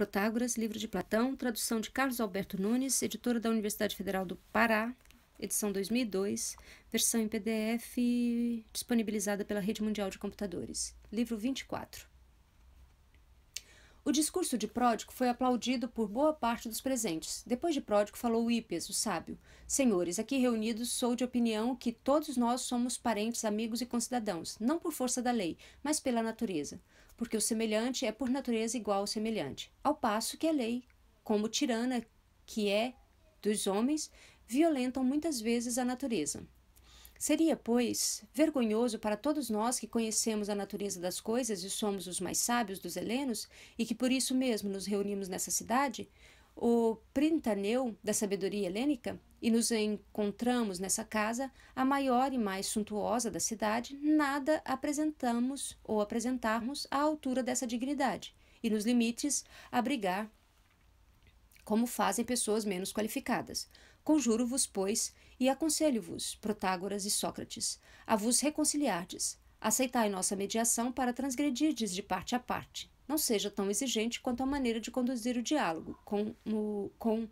Protágoras, livro de Platão, tradução de Carlos Alberto Nunes, editora da Universidade Federal do Pará, edição 2002, versão em PDF disponibilizada pela Rede Mundial de Computadores. Livro 24. O discurso de Pródico foi aplaudido por boa parte dos presentes. Depois de Pródico falou Ípias, o sábio. Senhores, aqui reunidos, sou de opinião que todos nós somos parentes, amigos e concidadãos, não por força da lei, mas pela natureza. Porque o semelhante é por natureza igual ao semelhante. Ao passo que a lei, como tirana que é dos homens, violentam muitas vezes a natureza. Seria, pois, vergonhoso para todos nós que conhecemos a natureza das coisas e somos os mais sábios dos helenos, e que por isso mesmo nos reunimos nessa cidade, o printaneu da sabedoria helênica, e nos encontramos nessa casa, a maior e mais suntuosa da cidade, nada apresentamos ou apresentarmos à altura dessa dignidade, e nos limites abrigar como fazem pessoas menos qualificadas. Conjuro-vos, pois, e aconselho-vos, Protágoras e Sócrates, a vos reconciliardes. Aceitai nossa mediação para transgredirdes de parte a parte. Não seja tão exigente quanto à maneira de conduzir o diálogo, com, no, com,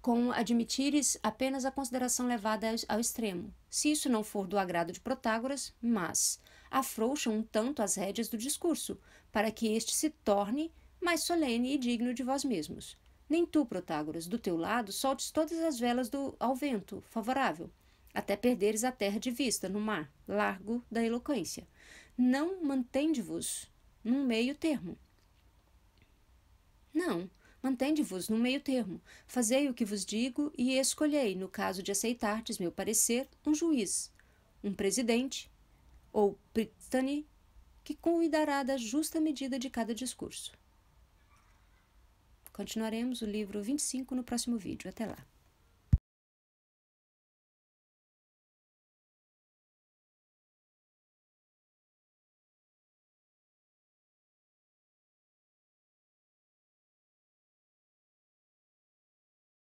com admitires apenas a consideração levada ao, ao extremo. Se isso não for do agrado de Protágoras, mas afrouxam um tanto as rédeas do discurso, para que este se torne mais solene e digno de vós mesmos. Nem tu, Protágoras, do teu lado, soltes todas as velas do, ao vento favorável, até perderes a terra de vista no mar, largo da eloquência. Não mantende-vos num meio termo. Não, mantende-vos num meio termo. Fazei o que vos digo e escolhei, no caso de aceitardes meu parecer, um juiz, um presidente ou pritani que cuidará da justa medida de cada discurso. Continuaremos o livro 25 no próximo vídeo. Até lá!